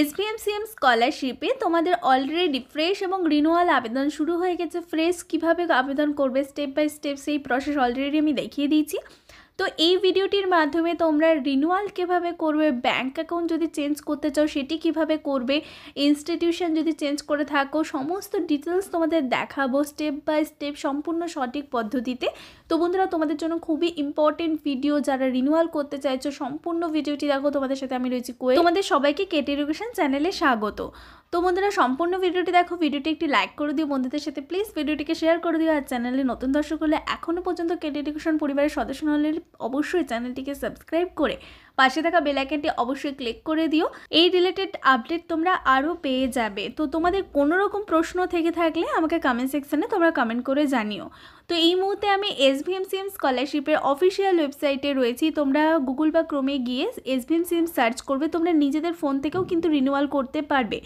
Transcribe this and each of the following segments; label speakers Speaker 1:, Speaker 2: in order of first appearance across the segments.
Speaker 1: SBMCM স্কলারশিপে তোমাদের already fresh এবং renewal আবেদন শুরু হয়ে গেছে ফ্রেশ কিভাবে আবেদন করবে স্টেপ বাই স্টেপ সেই প্রসেস অলরেডি আমি দেখিয়ে দিয়েছি তো এই ভিডিওটির মাধ্যমে তোমরা রিনুয়াল কিভাবে করবে ব্যাংক অ্যাকাউন্ট যদি চেঞ্জ করতে চাও সেটি কিভাবে করবে ইনস্টিটিউশন যদি চেঞ্জ করে থাকো সমস্ত ডিটেলস তোমাদের দেখাবো স্টেপ বাই স্টেপ সম্পূর্ণ সঠিক পদ্ধতিতে তো বন্ধুরা তোমাদের জন্য খুবই ইম্পর্টেন্ট ভিডিও যারা রিনুয়াল করতে চাইছো সম্পূর্ণ ভিডিওটি দেখো তোমাদের সাথে আমি রয়েছি কোয়ে তোমাদের সবাইকে কেট এডুকেশন চ্যানেলে স্বাগত তো বন্ধুরা সম্পূর্ণ ভিডিওটি দেখো ভিডিওটি একটি লাইক করে দিও বন্ধুদের সাথে প্লিজ ভিডিওটিকে শেয়ার করে দিও আর চ্যানেলে নতুন দর্শক হলে এখনও পর্যন্ত কেট এডুকেশন পরিবারের সদস্য নলের অবশ্যই চ্যানেলটিকে সাবস্ক্রাইব করে পাশে থাকা বেলাইকেনটি অবশ্যই ক্লিক করে দিও এই রিলেটেড আপডেট তোমরা আরও পেয়ে যাবে তো তোমাদের কোনো রকম প্রশ্ন থেকে থাকলে আমাকে কমেন্ট সেকশানে তোমরা কমেন্ট করে জানিও তো এই মুহূর্তে আমি এসভিএম সিএম স্কলারশিপের অফিসিয়াল ওয়েবসাইটে রয়েছি তোমরা গুগল বা ক্রোমে গিয়ে এসভিএম সিএম সার্চ করবে তোমরা নিজেদের ফোন থেকেও কিন্তু রিনিউয়াল করতে পারবে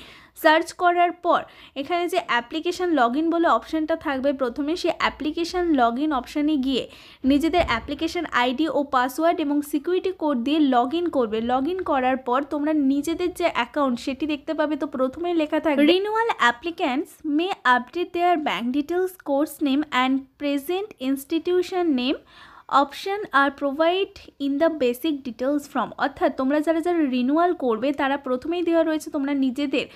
Speaker 1: সার্চ করার পর এখানে যে অ্যাপ্লিকেশান লগ ইন বলে অপশানটা থাকবে প্রথমে সে অ্যাপ্লিকেশান লগ ইন অপশানে গিয়ে নিজেদের অ্যাপ্লিকেশান আইডি ও পাসওয়ার্ড এবং সিকিউরিটি কোড দিয়ে লগ ইন করবে লগ ইন করার পর তোমরা নিজেদের যে অ্যাকাউন্ট সেটি দেখতে পাবে তো প্রথমে লেখা থাকবে renewal applicants may update their bank details course name and present institution name option আর provide in the basic details from অর্থাৎ তোমরা যারা যারা রিনুয়াল করবে তারা প্রথমেই দেওয়া রয়েছে তোমরা নিজেদের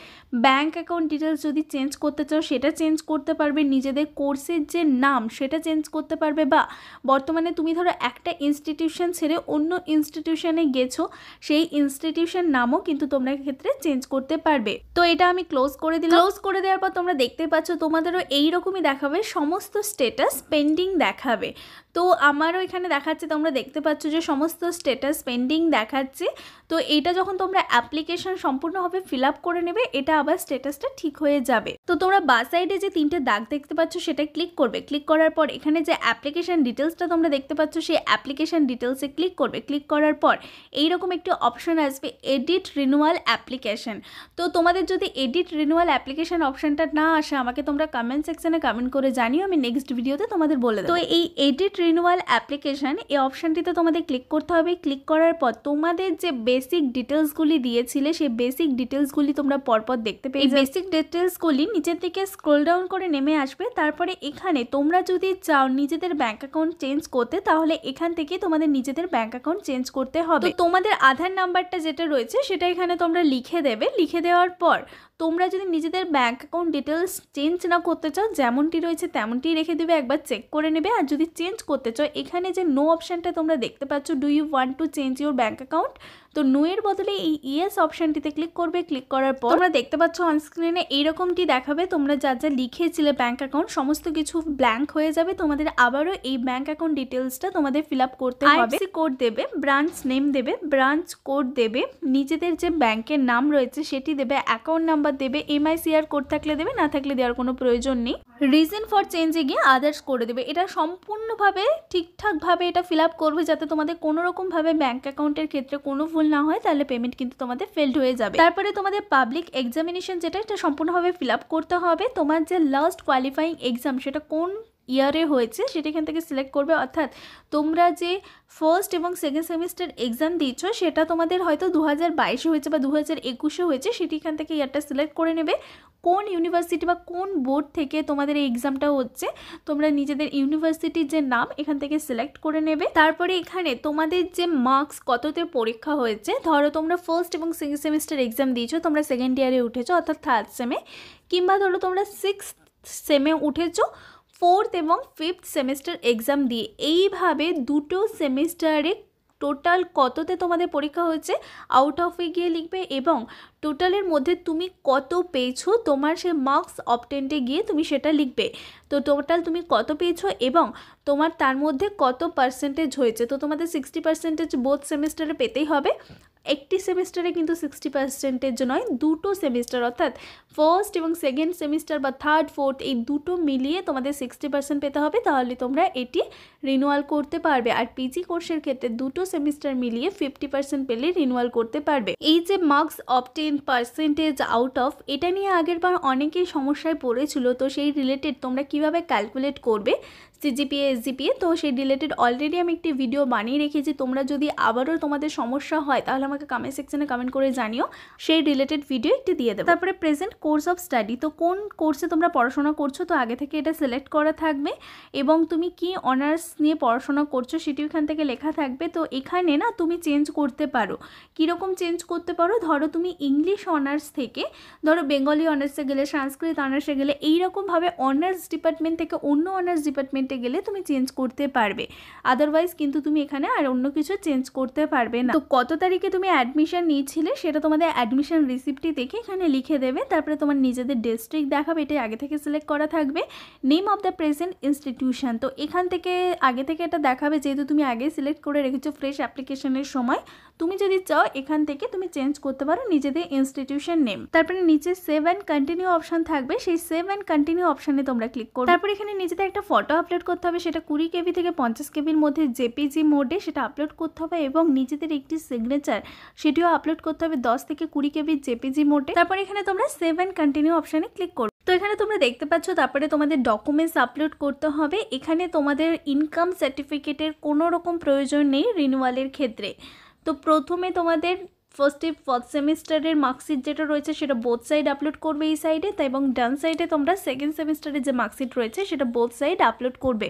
Speaker 1: ব্যাঙ্ক অ্যাকাউন্ট ডিটেলস যদি চেঞ্জ করতে চাও সেটা চেঞ্জ করতে পারবে নিজেদের কোর্সের যে নাম সেটা চেঞ্জ করতে পারবে বা বর্তমানে তুমি ধরো একটা ইনস্টিটিউশন ছেড়ে অন্য ইনস্টিটিউশনে গেছো সেই ইনস্টিটিউশন নামও কিন্তু তোমরা ক্ষেত্রে চেঞ্জ করতে পারবে তো এটা আমি ক্লোজ করে দিলাম ক্লোজ করে দেওয়ার পর তোমরা দেখতে পাচ্ছ তোমাদেরও এইরকমই দেখাবে সমস্ত স্টেটাস পেন্ডিং দেখাবে তো আমারও এখানে দেখাচ্ছে তোমরা দেখতে পাচ্ছ যে সমস্ত স্টেটাস পেন্ডিং দেখাচ্ছে তো এটা যখন তোমরা অ্যাপ্লিকেশন সম্পূর্ণভাবে ফিল আপ করে নেবে এটা আবার স্টেটাসটা ঠিক হয়ে যাবে তো তোমরা বা সাইডে যে তিনটে দাগ দেখতে পাচ্ছ সেটা ক্লিক করবে ক্লিক করার পর এখানে যে অ্যাপ্লিকেশন ডিটেলসটা তোমরা দেখতে পাচ্ছ সেই অ্যাপ্লিকেশন ডিটেলসে ক্লিক করবে ক্লিক করার পর এইরকম একটি অপশন আসবে এডিট রিনুয়াল অ্যাপ্লিকেশন তো তোমাদের যদি এডিট রিনুয়াল অ্যাপ্লিকেশন অপশানটা না আসে আমাকে তোমরা কমেন্ট সেকশানে কমেন্ট করে জানিও আমি নেক্সট ভিডিওতে তোমাদের বলে তো এই এডিট রিনুয়াল অ্যাপ্লিকেশান এই অপশানটিতে তোমাদের ক্লিক করতে হবে ক্লিক করার পর তোমাদের যে বেসিক ডিটেলসগুলি দিয়েছিলে সেই বেসিক ডিটেলসগুলি তোমরা পরপর দেখতে পেয়ে এই বেসিক ডিটেলসগুলি নিচের থেকে স্ক্রোল ডাউন করে নেমে আসবে তারপরে এখানে তোমরা যদি চাও নিজেদের ব্যাঙ্ক অ্যাকাউন্ট চেঞ্জ করতে তাহলে এখান থেকে তোমাদের নিজেদের ব্যাঙ্ক অ্যাকাউন্ট চেঞ্জ করতে হবে তোমাদের আধার নাম্বারটা যেটা রয়েছে সেটা এখানে তোমরা লিখে দেবে লিখে দেওয়ার পর তোমরা যদি নিজেদের ব্যাঙ্ক অ্যাকাউন্ট ডিটেলস চেঞ্জ না করতে চাও যেমনটি রয়েছে তেমনটি রেখে দেবে একবার চেক করে নেবে আর যদি চেঞ্জ করতে চাও এখানে যে নো অপশানটা তোমরা দেখতে পাচ্ছ do you want to change your bank account তো এর বদলে এই ইয়েস অপশানটিতে ক্লিক করবে ক্লিক করার পর তোমরা দেখতে পাচ্ছ অনস্ক্রিনে এইরকমটি দেখাবে তোমরা যা যা লিখেছিলে ব্যাঙ্ক অ্যাকাউন্ট সমস্ত কিছু ব্ল্যাঙ্ক হয়ে যাবে তোমাদের আবারও এই ব্যাঙ্ক অ্যাকাউন্ট ডিটেলসটা তোমাদের ফিল আপ করতে হবে কোড দেবে ব্রাঞ্চ নেম দেবে ব্রাঞ্চ কোড দেবে নিজেদের যে ব্যাংকের নাম রয়েছে সেটি দেবে অ্যাকাউন্ট নাম্বার দেবে এমআইসিআর কোড থাকলে দেবে না থাকলে দেওয়ার কোনো প্রয়োজন নেই রিজন ফর চেঞ্জে গিয়ে আদার্স করে দেবে এটা সম্পূর্ণভাবে ঠিকঠাকভাবে এটা ফিল আপ করবে যাতে তোমাদের কোনো রকমভাবে ব্যাঙ্ক অ্যাকাউন্টের ক্ষেত্রে কোনো ভুল না হয় তাহলে পেমেন্ট কিন্তু তোমাদের ফেল্ড হয়ে যাবে তারপরে তোমাদের পাবলিক এক্সামিনেশন যেটা এটা সম্পূর্ণভাবে ফিল আপ করতে হবে তোমার যে লাস্ট কোয়ালিফাইং এক্সাম সেটা কোন ইয়ারে হয়েছে সেটা এখান থেকে সিলেক্ট করবে অর্থাৎ তোমরা যে ফার্স্ট এবং সেকেন্ড সেমিস্টার এক্সাম দিয়েছ সেটা তোমাদের হয়তো দু হাজার বাইশে হয়েছে বা দু হাজার একুশে হয়েছে সেটি এখান থেকে ইয়ারটা সিলেক্ট করে নেবে কোন ইউনিভার্সিটি বা কোন বোর্ড থেকে তোমাদের এই এক্সামটা হচ্ছে তোমরা নিজেদের ইউনিভার্সিটির যে নাম এখান থেকে সিলেক্ট করে নেবে তারপরে এখানে তোমাদের যে মার্কস কততে পরীক্ষা হয়েছে ধরো তোমরা ফার্স্ট এবং সেকেন্ড সেমিস্টার এক্সাম দিয়েছ তোমরা সেকেন্ড ইয়ারে উঠেছো অর্থাৎ থার্ড সেমে কিংবা ধরো তোমরা সিক্স সেমে উঠেছো ফোর্থ এবং ফিফথ সেমিস্টার এক্সাম দিয়ে এইভাবে দুটো সেমিস্টারে টোটাল কততে তোমাদের পরীক্ষা হয়েছে আউট অফে গিয়ে লিখবে এবং টোটালের মধ্যে তুমি কত পেয়েছো তোমার সে মার্কস অপটেন্টে গিয়ে তুমি সেটা লিখবে তো টোটাল তুমি কত পেয়েছো এবং তোমার তার মধ্যে কত পার্সেন্টেজ হয়েছে তো তোমাদের সিক্সটি পার্সেন্টেজ বোথ সেমিস্টারে পেতেই হবে একটি সেমিস্টারে কিন্তু সিক্সটি পার্সেন্টের জন্য দুটো সেমিস্টার অর্থাৎ ফার্স্ট এবং সেকেন্ড সেমিস্টার বা থার্ড ফোর্থ এই দুটো মিলিয়ে তোমাদের সিক্সটি পার্সেন্ট পেতে হবে তাহলে তোমরা এটি রিনুয়াল করতে পারবে আর পিজি কোর্সের ক্ষেত্রে দুটো সেমিস্টার মিলিয়ে ফিফটি পার্সেন্ট পেলে রিনুয়াল করতে পারবে এই যে marks ten percentage out of এটা নিয়ে আগের বার অনেকেই সমস্যায় পড়েছিল তো সেই রিলেটেড তোমরা কিভাবে ক্যালকুলেট করবে সিজিপিএ এসজিপিএ তো সেই রিলেটেড অলরেডি আমি একটি ভিডিও বানিয়ে রেখেছি তোমরা যদি আবারও তোমাদের সমস্যা হয় তাহলে আমাকে কমেন্ট সেকশানে কমেন্ট করে জানিও সেই রিলেটেড ভিডিও একটি দিয়ে দেবো তারপরে প্রেজেন্ট কোর্স অফ স্টাডি তো কোন কোর্সে তোমরা পড়াশোনা করছো তো আগে থেকে এটা সিলেক্ট করা থাকবে এবং তুমি কি অনার্স নিয়ে পড়াশোনা করছো সেটি ওখান থেকে লেখা থাকবে তো এখানে না তুমি চেঞ্জ করতে পারো কীরকম চেঞ্জ করতে পারো ধরো তুমি ইংলিশ অনার্স থেকে ধরো বেঙ্গলি অনার্সে গেলে সংস্কৃত অনার্সে গেলে এইরকমভাবে অনার্স ডিপার্টমেন্ট থেকে অন্য অনার্স ডিপার্টমেন্ট পেমেন্টে গেলে তুমি চেঞ্জ করতে পারবে আদারওয়াইজ কিন্তু তুমি এখানে আর অন্য কিছু চেঞ্জ করতে পারবে না তো কত তারিখে তুমি অ্যাডমিশন নিয়েছিলে সেটা তোমাদের অ্যাডমিশন রিসিপ্টটি দেখে এখানে লিখে দেবে তারপরে তোমার নিজেদের ডিস্ট্রিক্ট দেখাবে এটা আগে থেকে সিলেক্ট করা থাকবে name of the present institution তো এখান থেকে আগে থেকে এটা দেখাবে যেহেতু তুমি আগে সিলেক্ট করে রেখেছো ফ্রেশ অ্যাপ্লিকেশনের সময় তুমি যদি চাও এখান থেকে তুমি চেঞ্জ করতে পারো নিজেদের ইনস্টিটিউশন নেম তারপরে নিচে সেভ অ্যান্ড কন্টিনিউ অপশান থাকবে সেই সেভ অ্যান্ড কন্টিনিউ অপশানে তোমরা ক্লিক করো তারপরে এখানে নিজেদের একটা ফটো আপলোড আপলোড করতে হবে সেটা কুড়ি কেবি থেকে পঞ্চাশ কেবির মধ্যে জেপিজি মোডে সেটা আপলোড করতে হবে এবং নিজেদের একটি সিগনেচার সেটিও আপলোড করতে হবে দশ থেকে কুড়ি কেবির জেপিজি মোডে তারপর এখানে তোমরা সেভেন কন্টিনিউ অপশানে ক্লিক করো তো এখানে তোমরা দেখতে পাচ্ছ তারপরে তোমাদের ডকুমেন্টস আপলোড করতে হবে এখানে তোমাদের ইনকাম সার্টিফিকেটের কোনো রকম প্রয়োজন নেই রিনিউয়ালের ক্ষেত্রে তো প্রথমে তোমাদের ফার্স্টে ফার্স্ট সেমিস্টারের মার্কশিট যেটা রয়েছে সেটা বোথ সাইড আপলোড করবে এই সাইডে তাই এবং ডান সাইডে তোমরা সেকেন্ড সেমিস্টারের যে মার্কশিট রয়েছে সেটা বোথ সাইড আপলোড করবে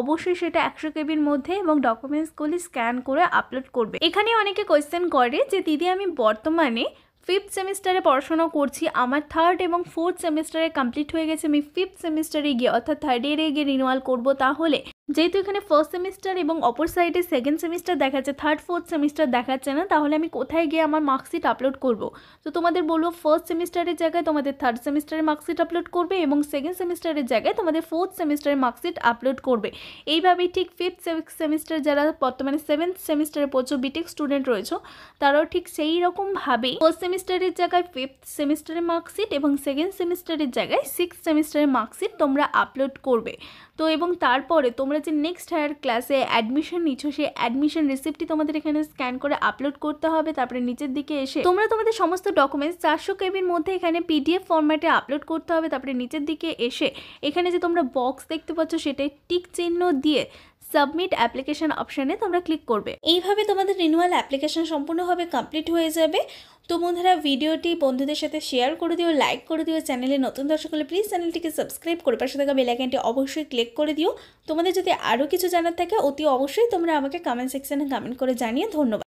Speaker 1: অবশ্যই সেটা একশো কেবির মধ্যে এবং ডকুমেন্টসগুলি স্ক্যান করে আপলোড করবে এখানে অনেকে কোয়েশ্চেন করে যে দিদি আমি বর্তমানে ফিফথ সেমিস্টারে পড়াশোনা করছি আমার থার্ড এবং ফোর্থ সেমিস্টারে কমপ্লিট হয়ে গেছে আমি ফিফথ সেমিস্টারে গিয়ে অর্থাৎ থার্ড ইয়ারে গিয়ে রিনিউয়াল করবো তাহলে যেহেতু এখানে ফার্স্ট সেমিস্টার এবং অপর সাইডে সেকেন্ড সেমিস্টার দেখাচ্ছে থার্ড ফোর্থ সেমিস্টার দেখাচ্ছে না তাহলে আমি কোথায় গিয়ে আমার মার্কশিট আপলোড করব তো তোমাদের বলবো ফার্স্ট সেমিস্টারের জায়গায় তোমাদের থার্ড সেমিস্টারের মার্কশিট আপলোড করবে এবং সেকেন্ড সেমিস্টারের জায়গায় তোমাদের ফোর্থ সেমিস্টারের মার্কশিট আপলোড করবে এইভাবেই ঠিক ফিফথ সিক্স সেমিস্টার যারা বর্তমানে সেভেন্থ সেমিস্টারে পড়ছো বিটেক স্টুডেন্ট রয়েছো তারাও ঠিক সেই রকমভাবেই ফার্স্ট সেমিস্টারের জায়গায় ফিফথ সেমিস্টারের মার্কশিট এবং সেকেন্ড সেমিস্টারের জায়গায় সিক্স সেমিস্টারের মার্কশিট তোমরা আপলোড করবে তো এবং তারপরে তোমরা যে নেক্সট হায়ার ক্লাসে অ্যাডমিশন নিচ্ছ সেই অ্যাডমিশন রিসিপ্টটি তোমাদের এখানে স্ক্যান করে আপলোড করতে হবে তারপরে নিচের দিকে এসে তোমরা তোমাদের সমস্ত ডকুমেন্টস চারশো কেবির মধ্যে এখানে পিডিএফ ফর্ম্যাটে আপলোড করতে হবে তারপরে নিচের দিকে এসে এখানে যে তোমরা বক্স দেখতে পাচ্ছ সেটাই টিক চিহ্ন দিয়ে সাবমিট অ্যাপ্লিকেশন অপশানে তোমরা ক্লিক করবে এইভাবে তোমাদের রিনুয়াল অ্যাপ্লিকেশন সম্পূর্ণভাবে কমপ্লিট হয়ে যাবে তো বন্ধুরা ভিডিওটি বন্ধুদের সাথে শেয়ার করে দিও লাইক করে দিও চ্যানেলে নতুন দর্শক হলে প্লিজ চ্যানেলটিকে সাবস্ক্রাইব করে পাশে থাকা বেলাইকানটি অবশ্যই ক্লিক করে দিও তোমাদের যদি আরও কিছু জানার থাকে অতি অবশ্যই তোমরা আমাকে কমেন্ট সেকশানে কমেন্ট করে জানিয়ে ধন্যবাদ